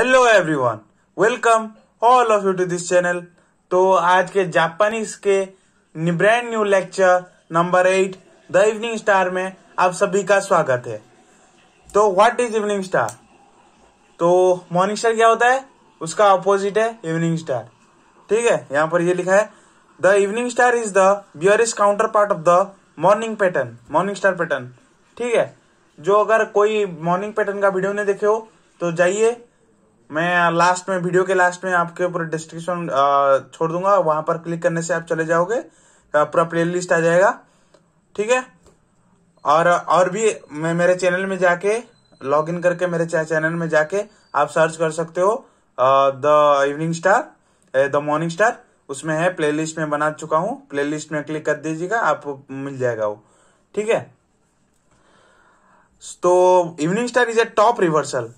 hello everyone welcome all of you to this channel तो आज के जापानीज के brand new lecture number eight the evening star में आप सभी का स्वागत है तो व्हाट इज इवनिंग स्टार तो मॉर्निंग स्टार क्या होता है उसका ऑपोजिट है इवनिंग स्टार ठीक है यहाँ पर ये लिखा है the evening star is the bearish counterpart of the morning pattern morning star pattern ठीक है जो अगर कोई मॉर्निंग पैटर्न का वीडियो नहीं देखे हो तो जाइए मैं लास्ट में वीडियो के लास्ट में आपके ऊपर डिस्क्रिप्शन छोड़ दूंगा वहां पर क्लिक करने से आप चले जाओगे पूरा प्ले लिस्ट आ जाएगा ठीक है और और भी मैं मेरे चैनल में जाके लॉग इन करके मेरे चैनल में जाके आप सर्च कर सकते हो the evening star the morning star उसमें है प्ले में बना चुका हूँ प्ले में क्लिक कर दीजिएगा आप मिल जाएगा वो ठीक है तो evening star is a top reversal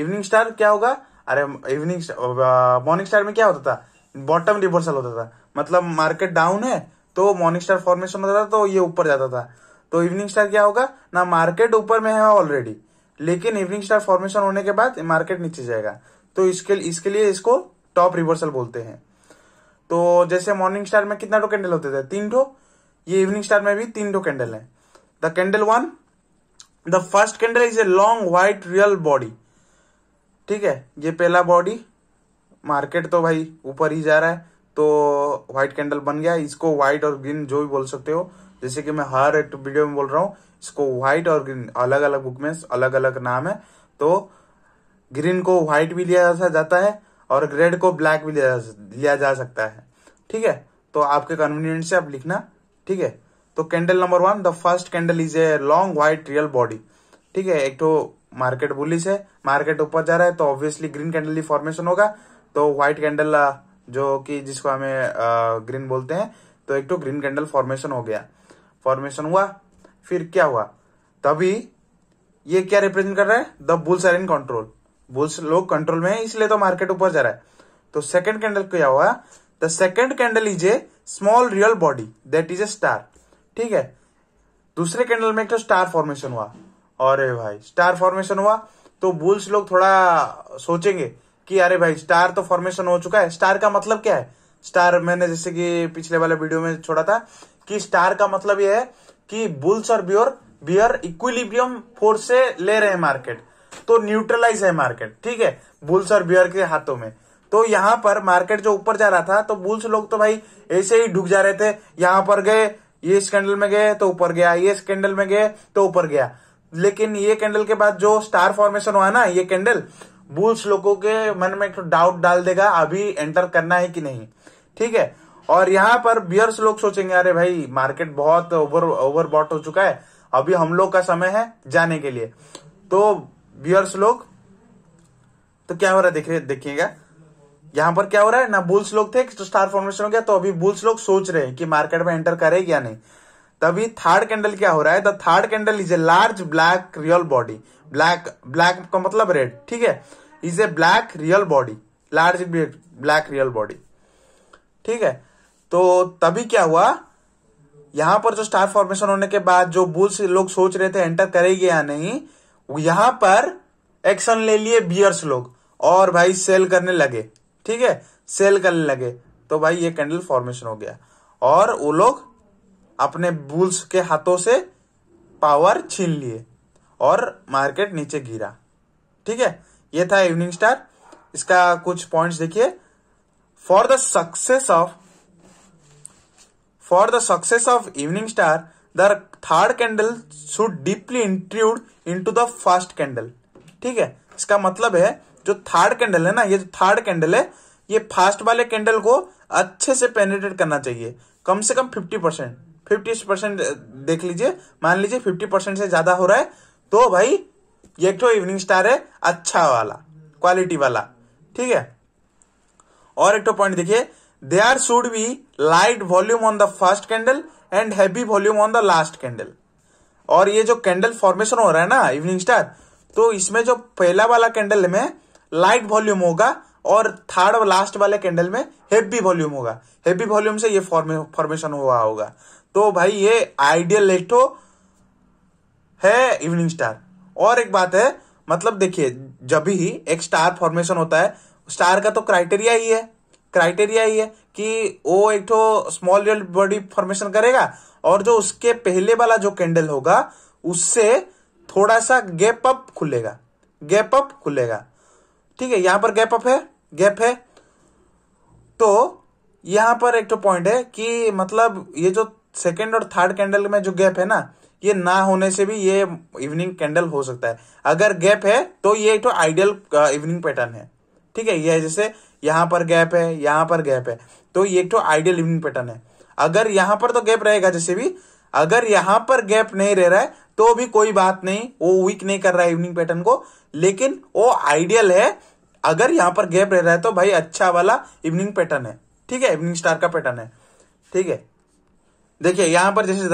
evening star क्या होगा अरे इवनिंग मॉर्निंग स्टार में क्या होता था बॉटम रिवर्सल होता था मतलब मार्केट डाउन है तो मॉर्निंग स्टार फॉर्मेशन होता था तो ये ऊपर जाता था तो इवनिंग स्टार क्या होगा ना मार्केट ऊपर में है ऑलरेडी लेकिन इवनिंग स्टार फॉर्मेशन होने के बाद मार्केट नीचे जाएगा तो इसके इसके लिए इसको टॉप रिवर्सल बोलते हैं तो जैसे मॉर्निंग स्टार में कितना टो कैंडल होते थे तीन टो ये इवनिंग स्टार में भी तीन टो कैंडल है the candle one the first candle is a long white real body ठीक है ये पहला बॉडी मार्केट तो भाई ऊपर ही जा रहा है तो व्हाइट कैंडल बन गया इसको व्हाइट और ग्रीन जो भी बोल सकते हो जैसे कि मैं हर एक वीडियो में बोल रहा हूँ इसको व्हाइट और ग्रीन अलग अलग बुक में अलग अलग नाम है तो ग्रीन को व्हाइट भी लिया जा जाता है और रेड को ब्लैक भी लिया जा, लिया जा सकता है ठीक है तो आपके कन्वीनियंट से आप लिखना ठीक है तो candle number one the first candle is a long white real body ठीक है एक तो मार्केट बुलिश है मार्केट ऊपर जा रहा है तो ऑब्वियसली ग्रीन कैंडल ही फॉर्मेशन होगा तो व्हाइट कैंडल जो कि जिसको हमें ग्रीन बोलते हैं तो एक तो ग्रीन कैंडल फॉर्मेशन हो गया फॉर्मेशन हुआ फिर क्या हुआ तभी ये क्या रिप्रेजेंट कर रहा है the bulls are in control bulls लोग कंट्रोल में है इसलिए तो मार्केट ऊपर जा रहा है तो सेकंड कैंडल क्या हुआ the second candle is a small real body that is a star ठीक है दूसरे कैंडल में एक तो स्टार फॉर्मेशन हुआ अरे भाई स्टार फॉर्मेशन हुआ तो बुल्स लोग थोड़ा सोचेंगे कि अरे भाई स्टार तो फॉर्मेशन हो चुका है स्टार का मतलब क्या है स्टार मैंने जैसे कि पिछले वाले वीडियो में छोड़ा था कि स्टार का मतलब यह है कि बुल्स और बियर बियर इक्विलिब्रियम फोर्स से ले रहे हैं मार्केट तो न्यूट्रलाइज है मार्केट ठीक है बुल्स और बियर के हाथों में तो यहाँ पर मार्केट जो ऊपर जा रहा था तो बुल्स लोग तो भाई ऐसे ही डूब जा रहे थे यहां पर गए ये स्कैंडल में गए तो ऊपर गया ये स्कैंडल में गए तो ऊपर गया लेकिन ये कैंडल के बाद जो स्टार फॉर्मेशन हुआ ना ये कैंडल बुल्स लोगों के मन में डाउट डाल देगा अभी एंटर करना है कि नहीं ठीक है और यहाँ पर बियर्स लोग सोचेंगे अरे भाई मार्केट बहुत ओवर बॉट हो चुका है अभी हम लोग का समय है जाने के लिए तो बियर्स लोग तो क्या हो रहा है देखिए देखिएगा यहां पर क्या हो रहा है ना बुल्स लोग थे तो स्टार फॉर्मेशन हो गया तो अभी बुल्स लोग सोच रहे हैं कि मार्केट में एंटर करे या नहीं तभी थर्ड कैंडल क्या हो रहा है the third candle is a large black real body black black का मतलब रेड ठीक है is a black real body large black real body ठीक है तो तभी क्या हुआ यहां पर जो स्टार फॉर्मेशन होने के बाद जो बुल्स लोग सोच रहे थे एंटर करेगी या नहीं यहां पर एक्शन ले लिए बियर्स लोग और भाई सेल करने लगे ठीक है सेल करने लगे तो भाई ये कैंडल फॉर्मेशन हो गया और वो लोग अपने बुल्स के हाथों से पावर छीन लिए और मार्केट नीचे गिरा ठीक है ये था इवनिंग स्टार इसका कुछ पॉइंट्स देखिए for the success of for the success of evening star the third candle should deeply intrude into the first candle ठीक है इसका मतलब है जो थर्ड कैंडल है ना ये जो थर्ड कैंडल है ये फास्ट वाले कैंडल को अच्छे से पेनेटेट करना चाहिए कम से कम फिफ्टी परसेंट फिफ्टी परसेंट देख लीजिए मान लीजिए फिफ्टी परसेंट से ज्यादा हो रहा है तो भाई ये तो इवनिंग स्टार है अच्छा वाला क्वालिटी वाला ठीक है और एक तो पॉइंट देखिए there should be light volume on the first candle and heavy volume on the last candle और ये जो कैंडल फॉर्मेशन हो रहा है ना इवनिंग स्टार तो इसमें जो पहला वाला कैंडल में लाइट वॉल्यूम होगा और थर्ड लास्ट वाले कैंडल में हैवी वॉल्यूम होगा हैवी वॉल्यूम से ये फॉर्मेशन हुआ होगा तो भाई ये आइडियल लेटो है इवनिंग स्टार और एक बात है मतलब देखिए जब भी एक स्टार फॉर्मेशन होता है स्टार का तो क्राइटेरिया ही है क्राइटेरिया ही है कि वो एक तो स्मॉल रियल बॉडी फॉर्मेशन करेगा और जो उसके पहले वाला जो कैंडल होगा उससे थोड़ा सा गैप अप खुलेगा गैप अप खुलेगा ठीक है यहां पर गैप अप है गैप है तो यहां पर एक तो पॉइंट है कि मतलब ये जो सेकेंड और थर्ड कैंडल में जो गैप है ना ये ना होने से भी ये इवनिंग कैंडल हो सकता है अगर गैप है तो ये तो आइडियल इवनिंग पैटर्न है ठीक है ये जैसे यहाँ पर गैप है यहां पर गैप है तो ये तो आइडियल इवनिंग पैटर्न है अगर यहां पर तो गैप रहेगा जैसे भी अगर यहां पर गैप नहीं रह रहा है तो भी कोई बात नहीं वो वीक नहीं कर रहा है इवनिंग पैटर्न को लेकिन वो आइडियल है अगर यहाँ पर गैप रह रहा है तो भाई अच्छा वाला इवनिंग पैटर्न है ठीक है इवनिंग स्टार का पैटर्न है ठीक है देखिए यहाँ पर जैसे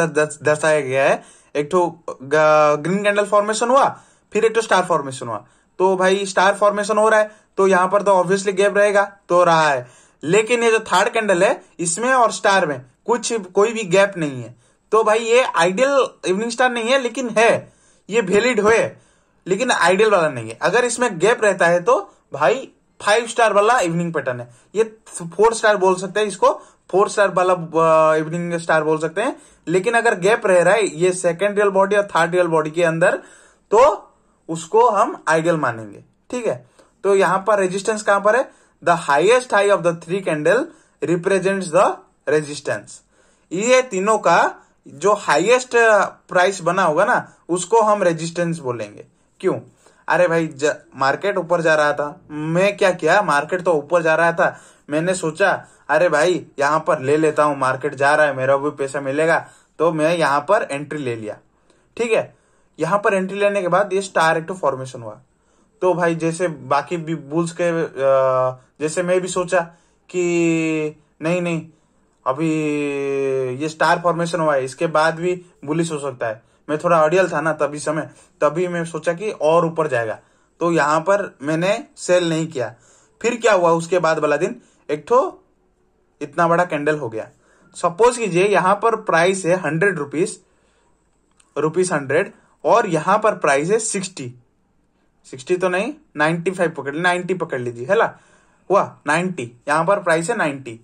दर्शाया गया है एक तो ग्रीन कैंडल फॉर्मेशन हुआ फिर एक तो स्टार फॉर्मेशन हुआ तो भाई स्टार फॉर्मेशन हो रहा है तो यहाँ पर तो ऑब्वियसली गैप रहेगा तो रहा है लेकिन ये जो थर्ड कैंडल है इसमें और स्टार में कुछ कोई भी गैप नहीं है तो भाई ये आइडियल इवनिंग स्टार नहीं है लेकिन है ये वेलिड हुए लेकिन आइडियल वाला नहीं है अगर इसमें गैप रहता है तो भाई फाइव स्टार वाला इवनिंग पैटर्न है ये फोर स्टार बोल सकते हैं इसको फोर स्टार वाला इवनिंग स्टार बोल सकते हैं लेकिन अगर गैप रह रहा है ये सेकेंड रियल बॉडी और थर्ड रियल बॉडी के अंदर तो उसको हम आइडियल मानेंगे ठीक है तो यहां पर रेजिस्टेंस कहां पर है the highest high of the three candle represent the resistance ये तीनों का जो हाइएस्ट प्राइस बना होगा ना उसको हम रेजिस्टेंस बोलेंगे क्यों अरे भाई मार्केट ऊपर जा रहा था मैं क्या किया मार्केट तो ऊपर जा रहा था मैंने सोचा अरे भाई यहाँ पर ले लेता हूँ मार्केट जा रहा है मेरा भी पैसा मिलेगा तो मैं यहाँ पर एंट्री ले लिया ठीक है यहाँ पर एंट्री लेने के बाद ये स्टार एक्ट फॉर्मेशन हुआ तो भाई जैसे बाकी भी बुल्स के जैसे मैं भी सोचा कि नहीं नहीं अभी ये स्टार फॉर्मेशन हुआ है इसके बाद भी बुलिस हो सकता है मैं थोड़ा अड़ियल था ना तभी समय तभी मैं सोचा कि और ऊपर जाएगा तो यहां पर मैंने सेल नहीं किया फिर क्या हुआ उसके बाद वाला दिन एक ठो इतना बड़ा कैंडल हो गया सपोज कीजिए यहां पर प्राइस है हंड्रेड रुपीज रुपीज हंड्रेड और यहाँ पर प्राइस है सिक्सटी सिक्सटी तो नहीं नाइन्टी फाइव पकड़ नाइन्टी पकड़ लीजिए है ना हुआ नाइनटी यहाँ पर प्राइस है नाइन्टी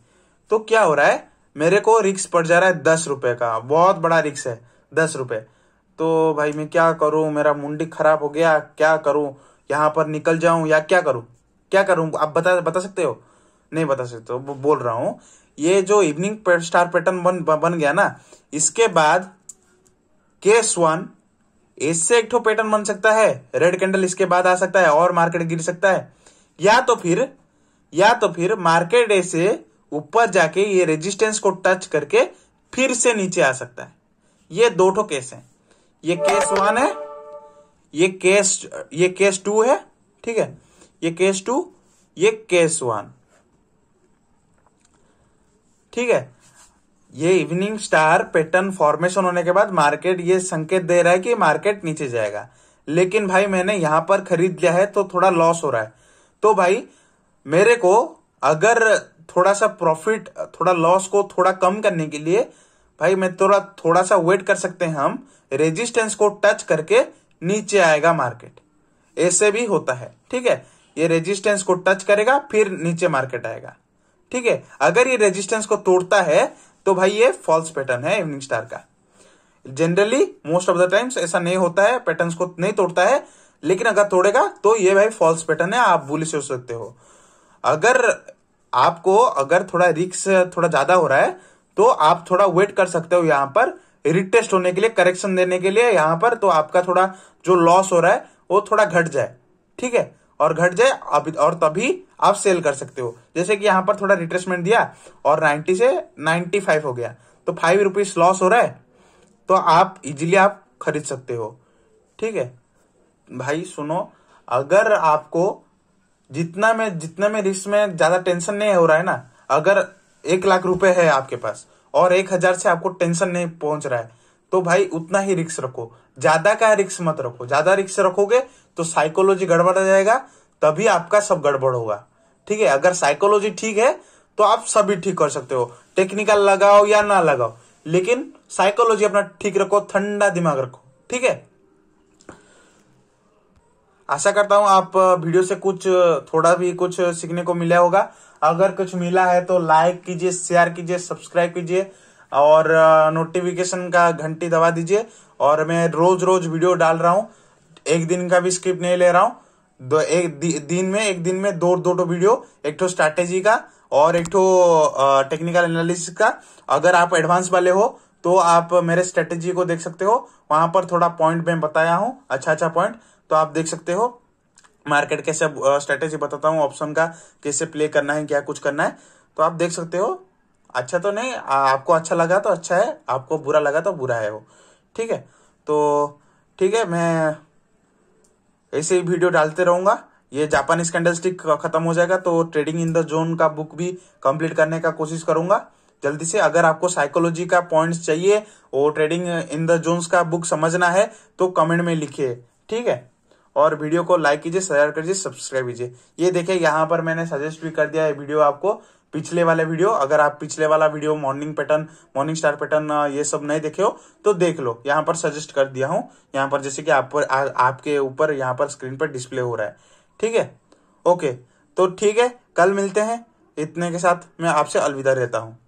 तो क्या हो रहा है मेरे को रिक्स पड़ जा रहा है दस रुपए का बहुत बड़ा रिक्स है दस रुपए तो भाई मैं क्या करूं मेरा मुंडी खराब हो गया क्या करूं यहां पर निकल जाऊं या क्या करूं क्या करूं आप बता बता सकते हो नहीं बता सकते हो बोल रहा हूं ये जो इवनिंग स्टार पैटर्न बन बन गया ना इसके बाद केस वन इससे एक ठो पैटर्न बन सकता है रेड कैंडल इसके बाद आ सकता है और मार्केट गिर सकता है या तो फिर या तो फिर मार्केट ऐसे ऊपर जाके ये रेजिस्टेंस को टच करके फिर से नीचे आ सकता है ये दो ठो केस हैं ये केस वन है ये केस ये केस टू है ठीक है ये केस टू ये केस वन ठीक है ये इवनिंग स्टार पैटर्न फॉर्मेशन होने के बाद मार्केट ये संकेत दे रहा है कि मार्केट नीचे जाएगा लेकिन भाई मैंने यहां पर खरीद लिया है तो थोड़ा लॉस हो रहा है तो भाई मेरे को अगर थोड़ा सा प्रॉफिट थोड़ा लॉस को थोड़ा कम करने के लिए भाई मैं थोड़ा थोड़ा सा वेट कर सकते हैं हम रेजिस्टेंस को टच करके नीचे आएगा मार्केट ऐसे भी होता है ठीक है ये रेजिस्टेंस को टच करेगा फिर नीचे मार्केट आएगा ठीक है अगर ये रेजिस्टेंस को तोड़ता है तो भाई ये फॉल्स पैटर्न है इवनिंग स्टार का generally most of the times ऐसा नहीं होता है पैटर्न को नहीं तोड़ता है लेकिन अगर तोड़ेगा तो ये भाई फॉल्स पैटर्न है आप बुलिश हो सकते हो अगर आपको अगर थोड़ा रिक्स थोड़ा ज्यादा हो रहा है तो आप थोड़ा वेट कर सकते हो यहां पर रिटेस्ट होने के लिए करेक्शन देने के लिए यहां पर तो आपका थोड़ा जो लॉस हो रहा है वो थोड़ा घट जाए ठीक है और घट जाए और तभी आप सेल कर सकते हो जैसे कि यहां पर थोड़ा रिट्रेसमेंट दिया और 90 से 95 हो गया तो फाइव रुपीज लॉस हो रहा है तो आप इजिली आप खरीद सकते हो ठीक है भाई सुनो अगर आपको जितना में जितना में रिस्क में ज्यादा टेंशन नहीं हो रहा है ना अगर एक लाख रुपए है आपके पास और एक हजार से आपको टेंशन नहीं पहुंच रहा है तो भाई उतना ही रिक्स रखो ज्यादा का रिक्स मत रखो ज्यादा रिक्स रखोगे तो साइकोलॉजी गड़बड़ जाएगा तभी आपका सब गड़बड़ होगा ठीक है अगर साइकोलॉजी ठीक है तो आप सभी ठीक कर सकते हो टेक्निकल लगाओ या ना लगाओ लेकिन साइकोलॉजी अपना ठीक रखो ठंडा दिमाग रखो ठीक है आशा करता हूँ आप वीडियो से कुछ थोड़ा भी कुछ सीखने को मिला होगा अगर कुछ मिला है तो लाइक कीजिए शेयर कीजिए सब्सक्राइब कीजिए और नोटिफिकेशन का घंटी दबा दीजिए और मैं रोज रोज वीडियो डाल रहा हूँ एक दिन का भी स्क्रिप्ट नहीं ले रहा हूँ दो एक दि, दिन में एक दिन में दो दो टो वीडियो एक ठो स्ट्रैटेजी का और एक ठो टेक्निकल एनालिसिस का अगर आप एडवांस वाले हो तो आप मेरे स्ट्रेटेजी को देख सकते हो वहां पर थोड़ा पॉइंट मैं बताया हूँ अच्छा अच्छा पॉइंट तो आप देख सकते हो मार्केट कैसे स्ट्रेटेजी बताता हूँ ऑप्शन का कैसे प्ले करना है क्या कुछ करना है तो आप देख सकते हो अच्छा तो नहीं आपको अच्छा लगा तो अच्छा है आपको बुरा लगा तो बुरा है वो ठीक है तो ठीक है मैं ऐसे ही वीडियो डालते रहूंगा ये जापानीज कैंडल स्टिक खत्म हो जाएगा तो ट्रेडिंग इन द जोन का बुक भी कंप्लीट करने का कोशिश करूंगा जल्दी से अगर आपको साइकोलॉजी का पॉइंट्स चाहिए और ट्रेडिंग इन द जोन्स का बुक समझना है तो कमेंट में लिखिए ठीक है और वीडियो को लाइक कीजिए शेयर कीजिए सब्सक्राइब कीजिए ये देखिए यहाँ पर मैंने सजेस्ट भी कर दिया है वीडियो आपको पिछले वाले वीडियो अगर आप पिछले वाला video morning pattern morning star pattern ये सब नहीं देखे हो तो देख लो यहाँ पर सजेस्ट कर दिया हूँ यहाँ पर जैसे कि आप पर आ, आपके ऊपर यहाँ पर स्क्रीन पर डिस्प्ले हो रहा है ठीक है ओके तो ठीक है कल मिलते हैं इतने के साथ मैं आपसे अलविदा रहता हूँ